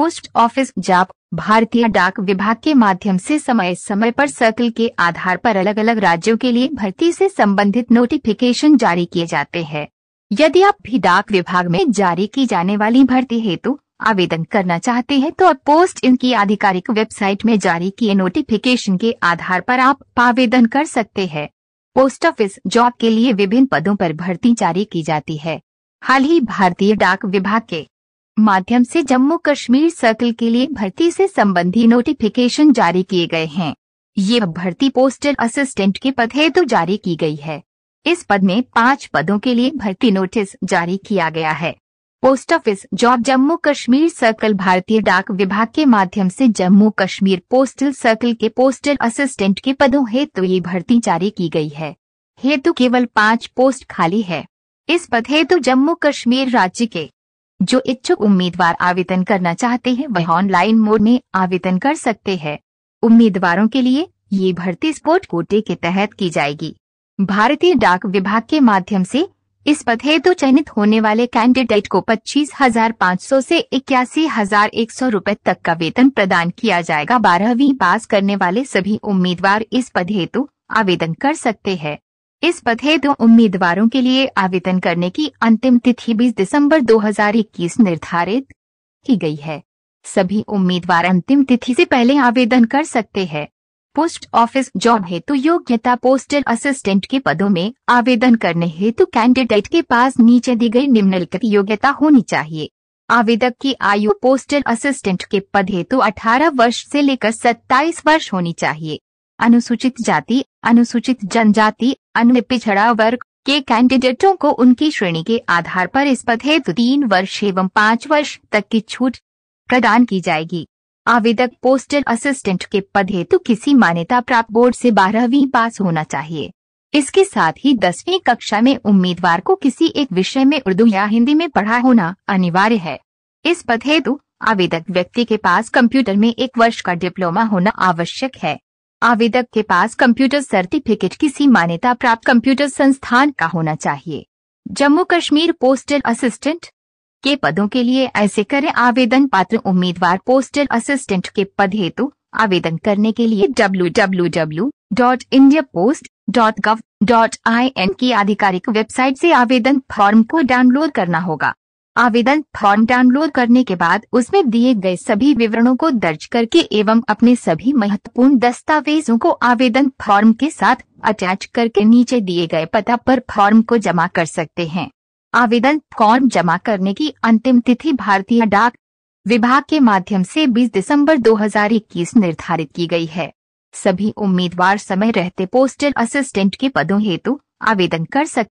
post office जाप भारतीय डाक विभाग के माध्यम से समय समय पर सर्कल के आधार पर अलग अलग राज्यों के लिए भर्ती से संबंधित नोटिफिकेशन जारी किए जाते हैं यदि आप भी डाक विभाग में जारी की जाने वाली भर्ती हेतु आवेदन करना चाहते हैं तो पोस्ट इनकी आधिकारिक वेबसाइट में जारी किए नोटिफिकेशन के आधार पर आप आवेदन कर सकते हैं पोस्ट ऑफिस जॉब के लिए विभिन्न पदों पर भर्ती जारी की जाती है हाल ही भारतीय डाक विभाग के माध्यम से जम्मू कश्मीर सर्कल के लिए भर्ती से संबंधी नोटिफिकेशन जारी किए गए हैं ये भर्ती पोस्टल असिस्टेंट के पद है तो जारी की गई है इस पद में पाँच पदों के लिए भर्ती नोटिस जारी किया गया है post office job Jammu Kashmir circle भारतीय डाक विभाग के माध्यम से जम्मू कश्मीर पोस्टल सर्कल के पोस्टल असिस्टेंट के पदों हेतु तो ये भर्ती जारी की गई है हेतु तो केवल पाँच पोस्ट खाली है इस पद हेतु तो जम्मू कश्मीर राज्य के जो इच्छुक उम्मीदवार आवेदन करना चाहते हैं वह ऑनलाइन मोड में आवेदन कर सकते हैं उम्मीदवारों के लिए ये भर्ती स्पोर्ट कोटे के तहत की जाएगी भारतीय डाक विभाग के माध्यम से इस पद हेतु चयनित होने वाले कैंडिडेट को पच्चीस हजार पाँच सौ ऐसी इक्यासी हजार एक सौ रूपए तक का वेतन प्रदान किया जाएगा बारहवीं पास करने वाले सभी उम्मीदवार इस पद हेतु आवेदन कर सकते हैं इस पथे दो उम्मीदवारों के लिए आवेदन करने की अंतिम तिथि 20 दिसंबर 2021 निर्धारित की गई है सभी उम्मीदवार अंतिम तिथि से पहले आवेदन कर सकते हैं पोस्ट ऑफिस जॉब हेतु योग्यता पोस्टल असिस्टेंट के पदों में आवेदन करने हेतु कैंडिडेट के पास नीचे दी गई निम्नलिखित योग्यता होनी चाहिए आवेदक की आयु पोस्टल असिस्टेंट के पद हेतु 18 वर्ष से लेकर 27 वर्ष होनी चाहिए अनुसूचित जाति अनुसूचित जनजाति अन्य पिछड़ा वर्ग के कैंडिडेटों को उनकी श्रेणी के आधार पर इस पद हेतु तीन वर्ष एवं पाँच वर्ष तक की छूट प्रदान की जाएगी आवेदक पोस्टल असिस्टेंट के पद हेतु किसी मान्यता प्राप्त बोर्ड से बारहवीं पास होना चाहिए इसके साथ ही दसवीं कक्षा में उम्मीदवार को किसी एक विषय में उर्दू या हिंदी में पढ़ा होना अनिवार्य है इस पद हेतु आवेदक व्यक्ति के पास कंप्यूटर में एक वर्ष का डिप्लोमा होना आवश्यक है आवेदक के पास कंप्यूटर सर्टिफिकेट किसी मान्यता प्राप्त कंप्यूटर संस्थान का होना चाहिए जम्मू कश्मीर पोस्टल असिस्टेंट के पदों के लिए ऐसे करें आवेदन पात्र उम्मीदवार पोस्टल असिस्टेंट के पद हेतु आवेदन करने के लिए www.indiapost.gov.in की आधिकारिक वेबसाइट से आवेदन फॉर्म को डाउनलोड करना होगा आवेदन फॉर्म डाउनलोड करने के बाद उसमें दिए गए सभी विवरणों को दर्ज करके एवं अपने सभी महत्वपूर्ण दस्तावेजों को आवेदन फॉर्म के साथ अटैच करके नीचे दिए गए पता पर फॉर्म को जमा कर सकते हैं आवेदन फॉर्म जमा करने की अंतिम तिथि भारतीय डाक विभाग के माध्यम से 20 दिसंबर 2021 निर्धारित की गई है सभी उम्मीदवार समय रहते पोस्टल असिस्टेंट के पदों हेतु आवेदन कर सकते